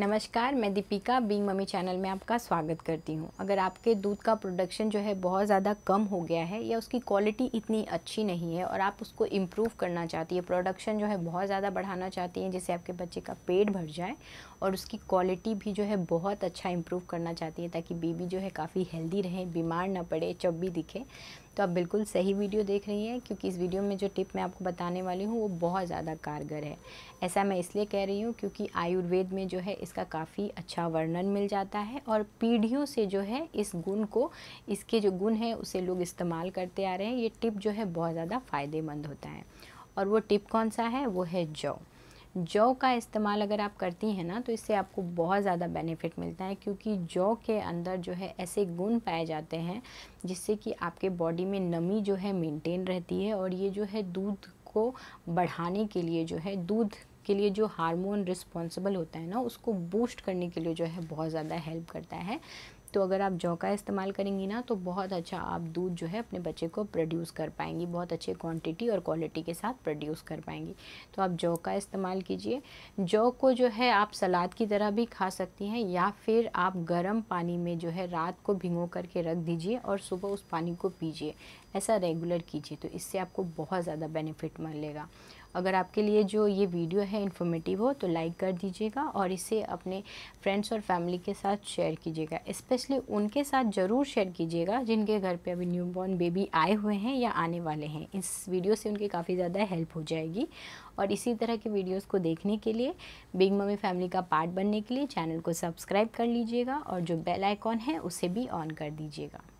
नमस्कार मैं Deepika being mummy channel में आपका स्वागत करती हूँ अगर आपके दूध का प्रोडक्शन जो है बहुत ज़्यादा कम हो गया है या उसकी क्वालिटी इतनी अच्छी नहीं है और आप उसको इम्प्रूव करना चाहती है प्रोडक्शन जो है बहुत ज़्यादा बढ़ाना चाहती हैं जिससे आपके बच्चे का पेट भर जाए और उसकी क्वालिटी भी जो है बहुत अच्छा इम्प्रूव करना चाहती है ताकि बेबी जो है काफ़ी हेल्दी रहें बीमार ना पड़े चब्बी दिखे तो आप बिल्कुल सही वीडियो देख रही हैं क्योंकि इस वीडियो में जो टिप मैं आपको बताने वाली हूँ वो बहुत ज़्यादा कारगर है ऐसा मैं इसलिए कह रही हूँ क्योंकि आयुर्वेद में जो है इसका काफ़ी अच्छा वर्णन मिल जाता है और पीढ़ियों से जो है इस गुण को इसके जो गुण है उसे लोग इस्तेमाल करते आ रहे हैं ये टिप जो है बहुत ज़्यादा फ़ायदेमंद होता है और वो टिप कौन सा है वो है जौ जौ का इस्तेमाल अगर आप करती हैं ना तो इससे आपको बहुत ज़्यादा बेनिफिट मिलता है क्योंकि जौ के अंदर जो है ऐसे गुण पाए जाते हैं जिससे कि आपके बॉडी में नमी जो है मेंटेन रहती है और ये जो है दूध को बढ़ाने के लिए जो है दूध के लिए जो हार्मोन रिस्पॉन्सिबल होता है ना उसको बूस्ट करने के लिए जो है बहुत ज़्यादा हेल्प करता है तो अगर आप जौ का इस्तेमाल करेंगी ना तो बहुत अच्छा आप दूध जो है अपने बच्चे को प्रोड्यूस कर पाएंगी बहुत अच्छे क्वांटिटी और क्वालिटी के साथ प्रोड्यूस कर पाएंगी तो आप जौ का इस्तेमाल कीजिए जौ को जो है आप सलाद की तरह भी खा सकती हैं या फिर आप गर्म पानी में जो है रात को भिगो करके रख दीजिए और सुबह उस पानी को पीजिए ऐसा रेगुलर कीजिए तो इससे आपको बहुत ज़्यादा बेनिफिट मिलेगा अगर आपके लिए जो ये वीडियो है इन्फॉर्मेटिव हो तो लाइक कर दीजिएगा और इसे अपने फ्रेंड्स और फैमिली के साथ शेयर कीजिएगा इस्पेशली उनके साथ ज़रूर शेयर कीजिएगा जिनके घर पे अभी न्यूबॉर्न बेबी आए हुए हैं या आने वाले हैं इस वीडियो से उनकी काफ़ी ज़्यादा हेल्प हो जाएगी और इसी तरह के वीडियोस को देखने के लिए बिग मम्मी फैमिली का पार्ट बनने के लिए चैनल को सब्सक्राइब कर लीजिएगा और जो बेल आइकॉन है उसे भी ऑन कर दीजिएगा